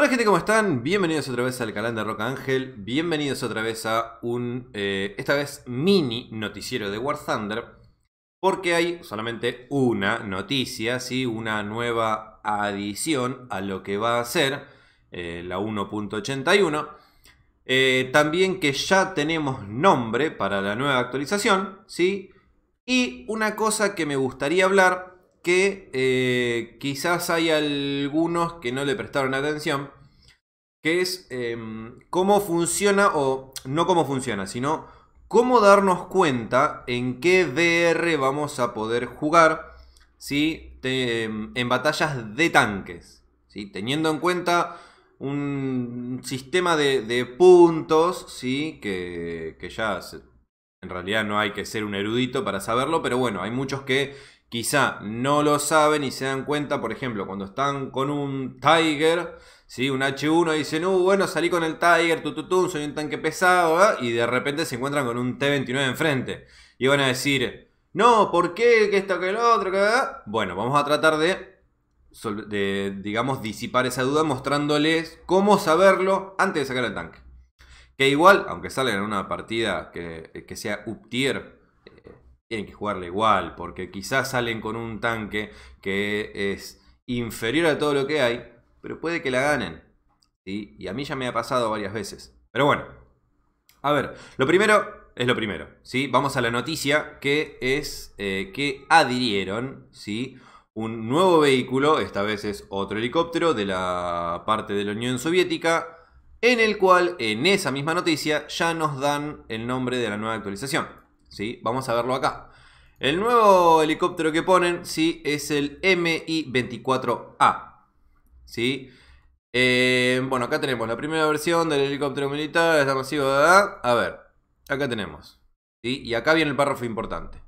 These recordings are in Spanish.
Hola gente, ¿cómo están? Bienvenidos otra vez al canal de Rock Ángel, bienvenidos otra vez a un, eh, esta vez, mini noticiero de War Thunder, porque hay solamente una noticia, ¿sí? una nueva adición a lo que va a ser eh, la 1.81. Eh, también que ya tenemos nombre para la nueva actualización, ¿sí? Y una cosa que me gustaría hablar que eh, quizás hay algunos que no le prestaron atención, que es em, cómo funciona, o no cómo funciona, sino cómo darnos cuenta en qué DR vamos a poder jugar em, en batallas de tanques, teniendo en cuenta un sistema de, puntos, ¿sí? que, ya en realidad no hay que ser un erudito para saberlo, pero bueno, hay muchos que quizá no lo saben y se dan cuenta, por ejemplo, cuando están con un Tiger, ¿sí? un H1, dicen, uh, bueno, salí con el Tiger, tututun, soy un tanque pesado, y de repente se encuentran con un T-29 enfrente. Y van a decir, no, ¿por qué? Que esto, que lo otro, Bueno, vamos a tratar de, digamos, disipar esa duda mostrándoles cómo saberlo antes de sacar el tanque. Que igual, aunque salgan en una partida que, que sea up tienen que jugarle igual, porque quizás salen con un tanque que es inferior a todo lo que hay, pero puede que la ganen. Y a mí ya me ha pasado varias veces. Pero bueno, a ver, lo primero es lo primero. ¿sí? Vamos a la noticia que es eh, que adhirieron ¿sí? un nuevo vehículo, esta vez es otro helicóptero de la parte de la Unión Soviética, en el cual en esa misma noticia ya nos dan el nombre de la nueva actualización. Vamos a verlo acá. El nuevo helicóptero que ponen, ¿sí? Es el MI-24A, ¿sí? Eh, bueno, acá tenemos la primera versión del helicóptero militar, está ¿verdad? A ver, acá tenemos. Y acá viene el párrafo importante.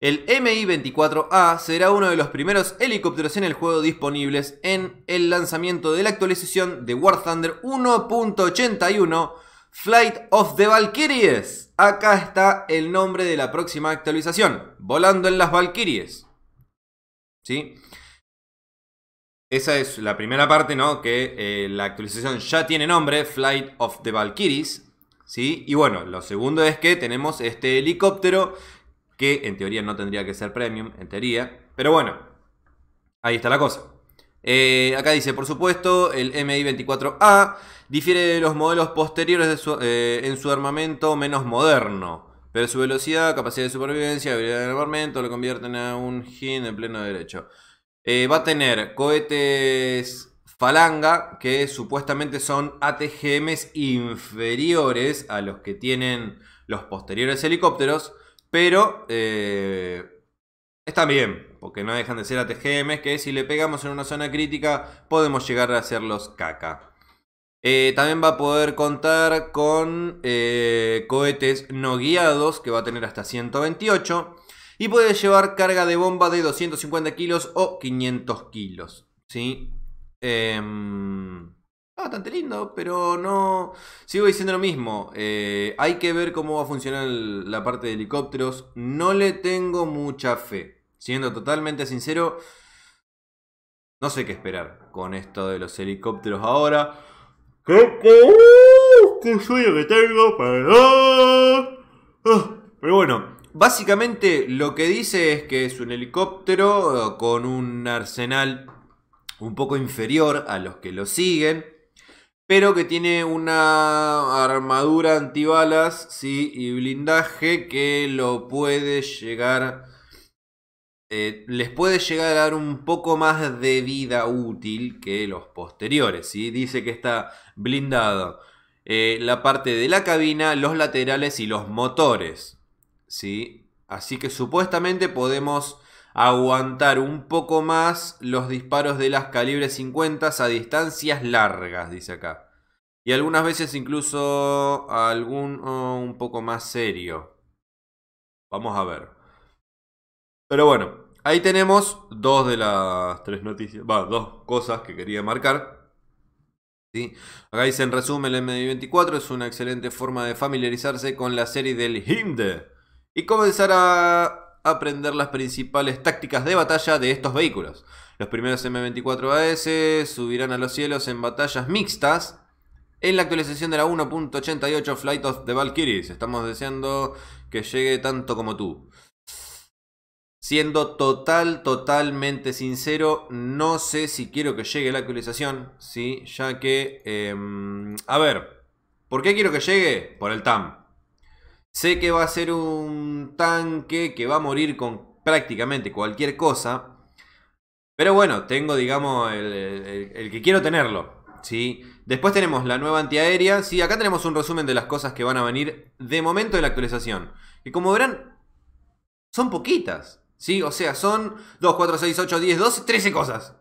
El MI-24A será uno de los primeros helicópteros en el juego disponibles en el lanzamiento de la actualización de War Thunder 1.81 Flight of the Valkyries. Acá está el nombre de la próxima actualización. Volando en las Valkyries. ¿Sí? Esa es la primera parte, ¿no? Que eh, la actualización ya tiene nombre, Flight of the Valkyries. ¿Sí? Y bueno, lo segundo es que tenemos este helicóptero, que en teoría no tendría que ser premium, en teoría. Pero bueno, ahí está la cosa. Eh, acá dice, por supuesto, el MI-24A Difiere de los modelos posteriores eh, en su armamento menos moderno, pero su velocidad, capacidad de supervivencia, habilidad de armamento lo convierten a un HIN en pleno derecho. Eh, va a tener cohetes Falanga, que supuestamente son ATGMs inferiores a los que tienen los posteriores helicópteros, pero eh, están bien, porque no dejan de ser ATGMs, que si le pegamos en una zona crítica podemos llegar a hacerlos caca. Eh, también va a poder contar con eh, cohetes no guiados, que va a tener hasta 128. Y puede llevar carga de bomba de 250 kilos o 500 kilos. ¿sí? Em, bastante lindo, pero no... Sigo diciendo lo mismo. Eh, hay que ver cómo va a funcionar la parte de helicópteros. No le tengo mucha fe. Siendo totalmente sincero, no sé qué esperar con esto de los helicópteros ahora. ¡Qué sueño uh, que tengo! Ah, pero bueno, básicamente lo que dice es que es un helicóptero eh, con un arsenal un poco inferior a los que lo siguen, pero que tiene una armadura antibalas y blindaje que lo puede llegar eh, les puede llegar a dar un poco más de vida útil que los posteriores. ¿sí? Dice que está blindado eh, la parte de la cabina, los laterales y los motores. ¿sí? Así que supuestamente podemos aguantar un poco más los disparos de las calibres 50 a distancias largas, dice acá. Y algunas veces incluso algún oh, un poco más serio. Vamos a ver. Pero bueno, ahí tenemos dos de las tres noticias, dos cosas que quería marcar. ¿Sí? Acá dice en resumen, el m 24 es una excelente forma de familiarizarse con la serie del Hinde y comenzar a aprender las principales tácticas de batalla de estos vehículos. Los primeros M24AS subirán a los cielos en batallas mixtas en la actualización de la 1.88 Flight of the Valkyries. Estamos deseando que llegue tanto como tú. Siendo total, totalmente sincero, no sé si quiero que llegue la actualización, ¿sí? Ya que, em, a ver, ¿por qué quiero que llegue? Por el TAM. Sé que va a ser un tanque que va a morir con prácticamente cualquier cosa. Pero bueno, tengo, digamos, el, que quiero tenerlo, ¿sí? Después tenemos la nueva antiaérea, ¿sí? Acá tenemos un resumen de las cosas que van a venir de momento de la actualización. Y como verán, son poquitas. ¿Sí? O sea, son 2, 4, 6, 8, 10, 12, 13 cosas.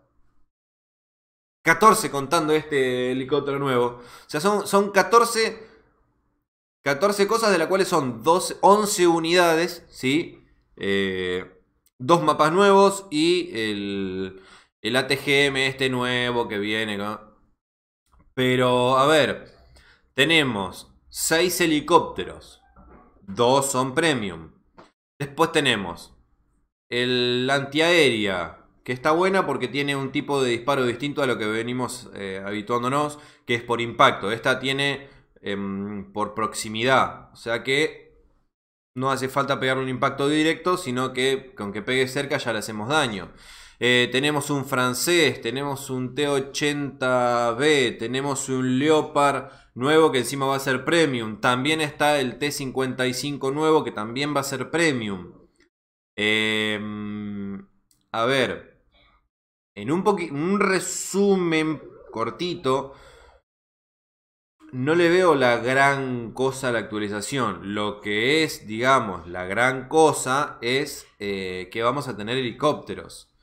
14 contando este helicóptero nuevo. O sea, son, son 14, 14 cosas de las cuales son 12, 11 unidades, ¿sí? Eh, dos mapas nuevos y el, el ATGM este nuevo que viene. Pero, a ver, tenemos 6 helicópteros. Dos son premium. Después tenemos el antiaérea, que está buena porque tiene un tipo de disparo distinto a lo que venimos eh, habituándonos, que es por impacto. Esta tiene em, por proximidad, o sea que no hace falta pegarle un impacto directo, sino que con que pegue cerca ya le hacemos daño. Eh, tenemos un francés, tenemos un T80B, tenemos un Leopard nuevo que encima va a ser premium. También está el T55 nuevo que también va a ser premium. Em, a ver, en un, resumen cortito, no le veo la gran cosa a la actualización. Lo que es, digamos, la gran cosa es eh, que vamos a tener helicópteros.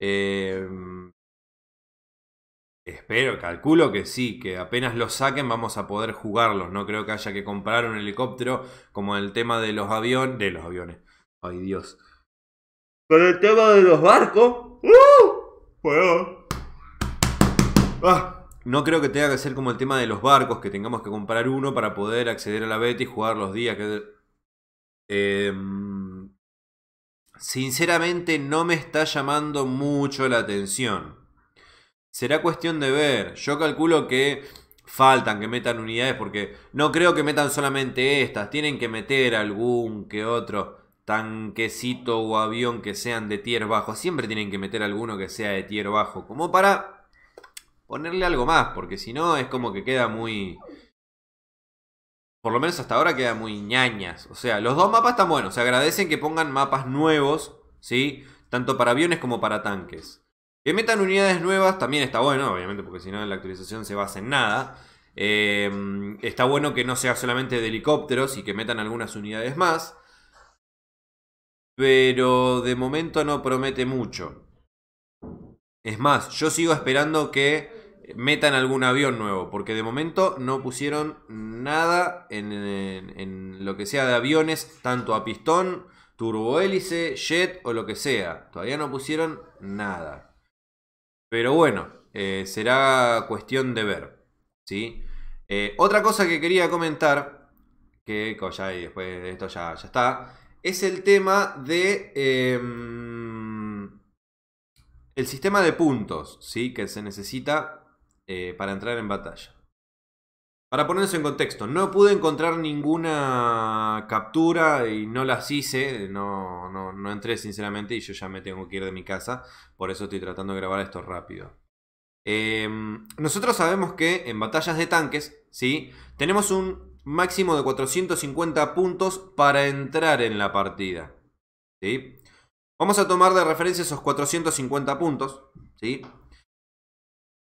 Em, espero, calculo que sí, que apenas los saquen vamos a poder jugarlos. No creo que haya que comprar un helicóptero como el tema de los aviones. De los aviones. Ay Dios. Pero el tema de los barcos. ¡Uh! Ah. no creo que tenga que ser como el tema de los barcos, que tengamos que comprar uno para poder acceder a la beta y jugar los días em, sinceramente no me está llamando mucho la atención. Será cuestión de ver. Yo calculo que faltan que metan unidades porque no creo que metan solamente estas. Tienen que meter algún que otro tanquecito o avión que sean de tier bajo. Siempre tienen que meter alguno que sea de tier bajo. Como para ponerle algo más. Porque si no es como que queda muy... Por lo menos hasta ahora queda muy ñañas. O sea, los dos mapas están buenos. Se agradecen que pongan mapas nuevos. ¿Sí? Tanto para aviones como para tanques. Que metan unidades nuevas también está bueno. Obviamente porque si no la actualización se basa en nada. Eh, está bueno que no sea solamente de helicópteros y que metan algunas unidades más pero de momento no promete mucho. Es más, yo sigo esperando que metan algún avión nuevo, porque de momento no pusieron nada en, lo que sea de aviones, tanto a pistón, turbohélice, jet o lo que sea. Todavía no pusieron nada. Pero bueno, eh, será cuestión de ver. ¿sí? Eh, otra cosa que quería comentar, que después de esto ya, ya está, es el tema de... Em, el sistema de puntos, ¿sí? Que se necesita eh, para entrar en batalla. Para ponerse en contexto, no pude encontrar ninguna captura y no las hice, no, entré sinceramente y yo ya me tengo que ir de mi casa, por eso estoy tratando de grabar esto rápido. Em, nosotros sabemos que en batallas de tanques, ¿sí? Tenemos un máximo de 450 puntos para entrar en la partida. ¿sí? Vamos a tomar de referencia esos 450 puntos. ¿sí?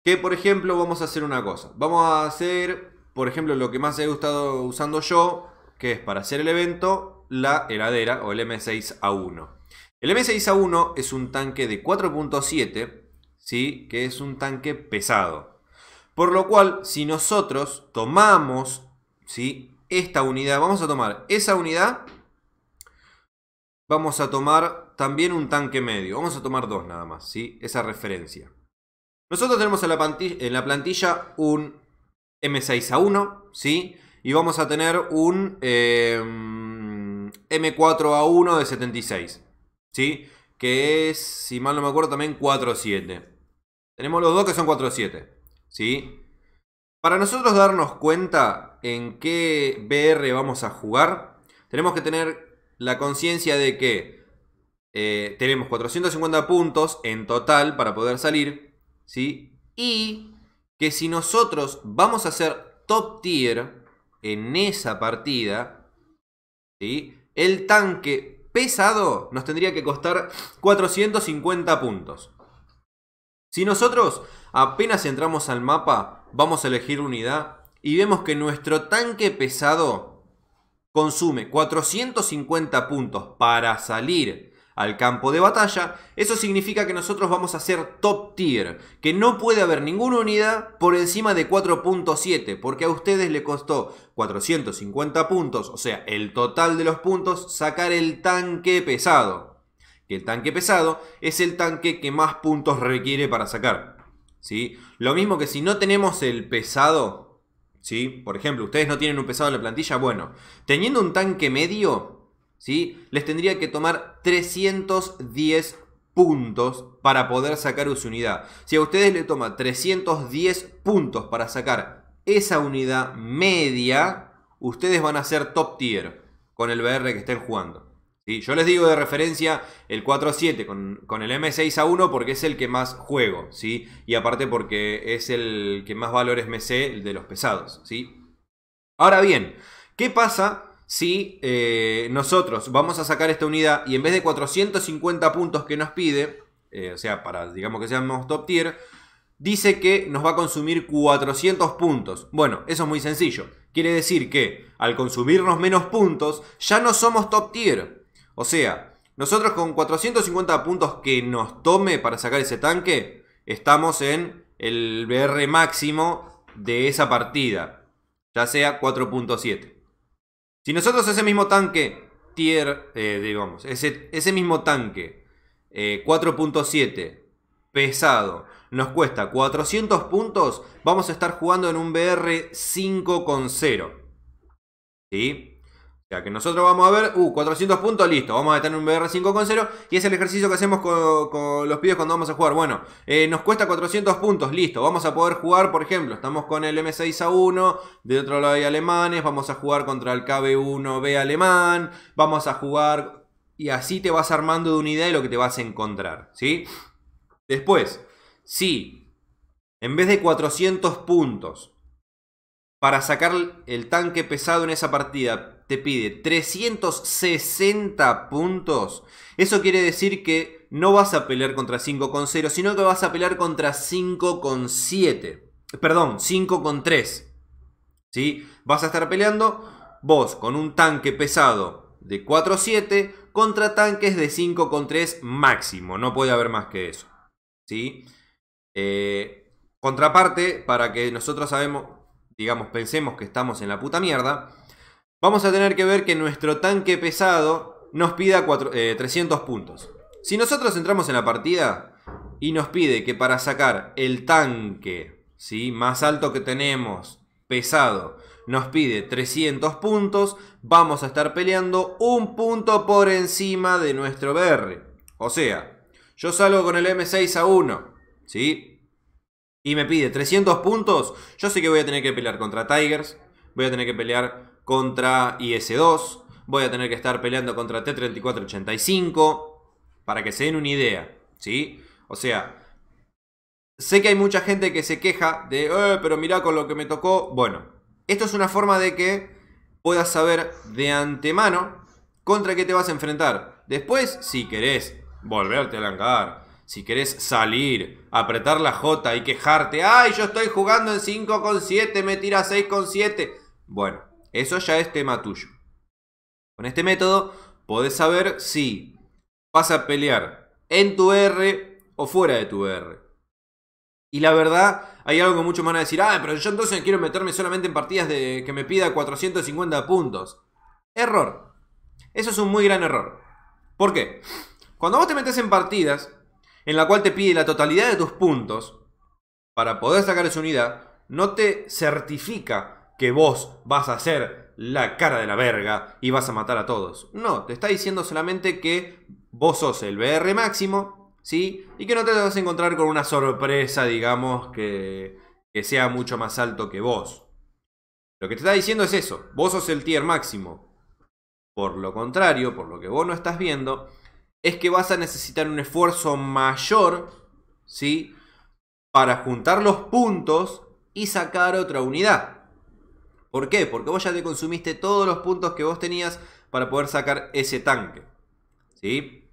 Que por ejemplo vamos a hacer una cosa. Vamos a hacer, por ejemplo, lo que más he gustado usando yo, que es para hacer el evento, la heladera o el M6A1. El M6A1 es un tanque de 4.7, ¿sí? que es un tanque pesado. Por lo cual, si nosotros tomamos ¿sí? Esta unidad, vamos a tomar esa unidad, vamos a tomar también un tanque medio, vamos a tomar dos nada más, ¿sí? Esa referencia. Nosotros tenemos en la plantilla, un M6A1, ¿sí? Y vamos a tener un eh, M4A1 de 76, ¿sí? Que es, si mal no me acuerdo, también 4.7. Tenemos los dos que son 4.7, ¿sí? Para nosotros darnos cuenta en qué BR vamos a jugar, tenemos que tener la conciencia de que eh, tenemos 450 puntos en total para poder salir, ¿sí? Y que si nosotros vamos a ser top tier en esa partida, ¿sí? El tanque pesado nos tendría que costar 450 puntos. Si nosotros apenas entramos al mapa vamos a elegir unidad y vemos que nuestro tanque pesado consume 450 puntos para salir al campo de batalla, eso significa que nosotros vamos a ser top tier, que no puede haber ninguna unidad por encima de 4.7, porque a ustedes le costó 450 puntos, o sea, el total de los puntos, sacar el tanque pesado. Que el tanque pesado es el tanque que más puntos requiere para sacar. Lo mismo que si no tenemos el pesado, ¿sí? Por ejemplo, ustedes no tienen un pesado en la plantilla, bueno, teniendo un tanque medio, ¿sí? Les tendría que tomar 310 puntos para poder sacar su unidad. Si a ustedes le toma 310 puntos para sacar esa unidad media, ustedes van a ser top tier con el BR que estén jugando. Yo les digo de referencia el 4 7 con, el M6 a 1 porque es el que más juego, ¿sí? Y aparte porque es el que más valores me sé, el de los pesados, ¿sí? Ahora bien, ¿qué pasa si eh, nosotros vamos a sacar esta unidad y en vez de 450 puntos que nos pide, eh, o sea, para digamos que seamos top tier, dice que nos va a consumir 400 puntos. Bueno, eso es muy sencillo. Quiere decir que al consumirnos menos puntos, ya no somos top tier. O sea, nosotros con 450 puntos que nos tome para sacar ese tanque, estamos en el BR máximo de esa partida, ya sea 4.7. Si nosotros ese mismo tanque, tier, eh, digamos, ese, ese, mismo tanque, 4.7, eh, pesado, nos cuesta 400 puntos, vamos a estar jugando en un BR 5.0. ¿Sí? sea, que nosotros vamos a ver, uh, 400 puntos, listo, vamos a tener un BR 5.0 y es el ejercicio que hacemos con, los pibes cuando vamos a jugar. Bueno, eh, nos cuesta 400 puntos, listo, vamos a poder jugar, por ejemplo, estamos con el M6 a 1, de otro lado hay alemanes, vamos a jugar contra el KB1B alemán, vamos a jugar y así te vas armando de una idea de lo que te vas a encontrar, ¿sí? Después, si en vez de 400 puntos para sacar el tanque pesado en esa partida te pide 360 puntos, eso quiere decir que no vas a pelear contra 5,0, sino que vas a pelear contra 5,7. Perdón, 5,3. ¿Sí? Vas a estar peleando vos con un tanque pesado de 4,7 contra tanques de 5,3 máximo. No puede haber más que eso. ¿Sí? Eh, contraparte, para que nosotros sabemos, digamos, pensemos que estamos en la puta mierda, vamos a tener que ver que nuestro tanque pesado nos pida 300 eh, puntos. Si nosotros entramos en la partida y nos pide que para sacar el tanque ¿sí? más alto que tenemos, pesado, nos pide 300 puntos, vamos a estar peleando un punto por encima de nuestro BR. O sea, yo salgo con el M6 a 1, ¿sí? Y me pide 300 puntos, yo sé que voy a tener que pelear contra Tigers, voy a tener que pelear contra IS-2. Voy a tener que estar peleando contra T-3485. Para que se den una idea, ¿sí? O sea, sé que hay mucha gente que se queja de, eh, pero mirá con lo que me tocó. Bueno, esto es una forma de que puedas saber de antemano contra qué te vas a enfrentar. Después, si querés volverte a langar, si querés salir, apretar la J y quejarte, ay, yo estoy jugando en 5 con 7, me tira 6 con 7. Bueno, eso ya es tema tuyo. Con este método podés saber si vas a pelear en tu R o fuera de tu R. Y la verdad, hay algo que muchos van a decir, ah, pero yo entonces quiero meterme solamente en partidas de que me pida 450 puntos. Error. Eso es un muy gran error. ¿Por qué? Cuando vos te metes en partidas en la cual te pide la totalidad de tus puntos para poder sacar esa unidad, no te certifica que vos vas a ser la cara de la verga y vas a matar a todos. No, te está diciendo solamente que vos sos el BR máximo, ¿sí? Y que no te vas a encontrar con una sorpresa, digamos, que, que sea mucho más alto que vos. Lo que te está diciendo es eso, vos sos el tier máximo. Por lo contrario, por lo que vos no estás viendo, es que vas a necesitar un esfuerzo mayor, ¿sí? Para juntar los puntos y sacar otra unidad. ¿Por qué? Porque vos ya te consumiste todos los puntos que vos tenías para poder sacar ese tanque. ¿Sí?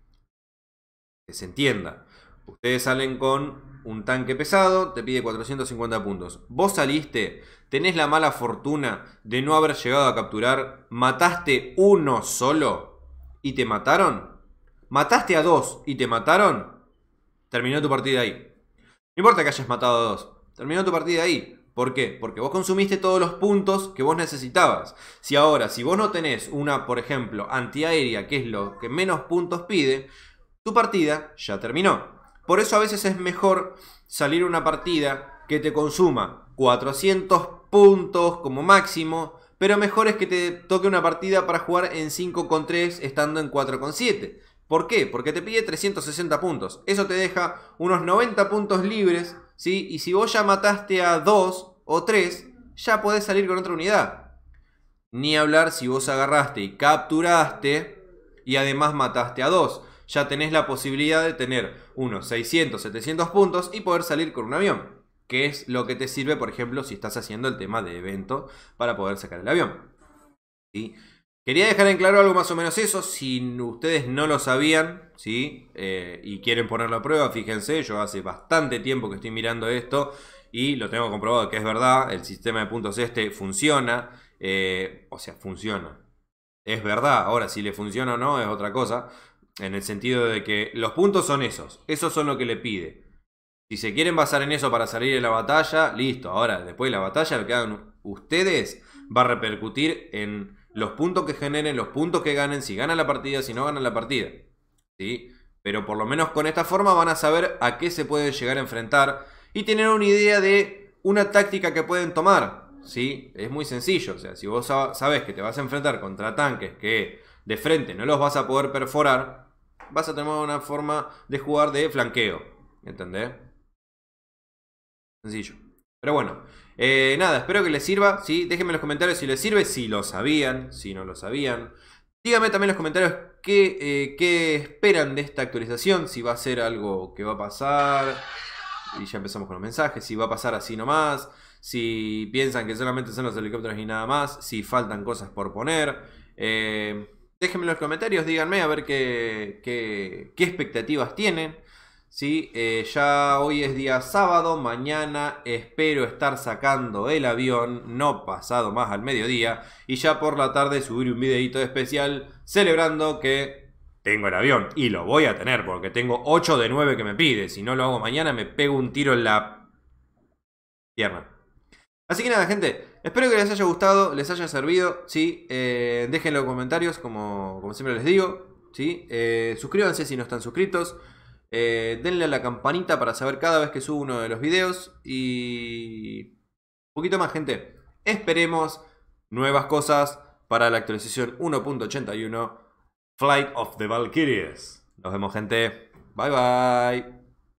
Que se entienda. Ustedes salen con un tanque pesado, te pide 450 puntos. Vos saliste, tenés la mala fortuna de no haber llegado a capturar, mataste uno solo y te mataron. Mataste a dos y te mataron. Terminó tu partida ahí. No importa que hayas matado a dos. Terminó tu partida ahí. ¿Por qué? Porque vos consumiste todos los puntos que vos necesitabas. Si ahora, si vos no tenés una, por ejemplo, antiaérea, que es lo que menos puntos pide, tu partida ya terminó. Por eso a veces es mejor salir una partida que te consuma 400 puntos como máximo, pero mejor es que te toque una partida para jugar en 5.3 estando en 4.7. ¿Por qué? Porque te pide 360 puntos. Eso te deja unos 90 puntos libres y si vos ya mataste a dos o tres, ya podés salir con otra unidad. Ni hablar si vos agarraste y capturaste y además mataste a dos. Ya tenés la posibilidad de tener unos 600, 700 puntos y poder salir con un avión. Que es lo que te sirve, por ejemplo, si estás haciendo el tema de evento para poder sacar el avión. Quería dejar en claro algo más o menos eso, si ustedes no lo sabían, ¿sí? Eh, y quieren ponerlo a prueba, fíjense, yo hace bastante tiempo que estoy mirando esto y lo tengo comprobado que es verdad, el sistema de puntos este funciona, eh, o sea, funciona. Es verdad, ahora si le funciona o no es otra cosa, en el sentido de que los puntos son esos, esos son lo que le pide. Si se quieren basar en eso para salir de la batalla, listo. Ahora, después de la batalla, lo que hagan ustedes va a repercutir en los puntos que generen, los puntos que ganen, si ganan la partida, si no ganan la partida. ¿sí? Pero por lo menos con esta forma van a saber a qué se puede llegar a enfrentar y tener una idea de una táctica que pueden tomar. ¿sí? Es muy sencillo, o sea, si vos sabes que te vas a enfrentar contra tanques que de frente no los vas a poder perforar, vas a tener una forma de jugar de flanqueo. ¿Entendés? Sencillo. Pero bueno, eh, nada, espero que les sirva, ¿sí? Déjenme en los comentarios si les sirve, si lo sabían, si no lo sabían. Díganme también en los comentarios eh, qué, esperan de esta actualización, si va a ser algo que va a pasar. Y ya empezamos con los mensajes, si va a pasar así nomás, si piensan que solamente son los helicópteros y nada más, si faltan cosas por poner. Eh, déjenme en los comentarios, díganme a ver qué, qué, qué expectativas tienen. ¿sí? Eh, ya hoy es día sábado, mañana espero estar sacando el avión, no pasado más al mediodía, y ya por la tarde subir un videito especial celebrando que tengo el avión, y lo voy a tener porque tengo 8 de 9 que me pide, si no lo hago mañana me pego un tiro en la pierna. Así que nada, gente, espero que les haya gustado, les haya servido, ¿sí? Eh, déjenlo comentarios, como, como siempre les digo, ¿sí? Eh, suscríbanse si no están suscritos. Eh, denle a la campanita para saber cada vez que subo uno de los videos. Y... Un poquito más, gente. Esperemos nuevas cosas para la actualización 1.81 Flight of the Valkyries. Nos vemos, gente. Bye bye.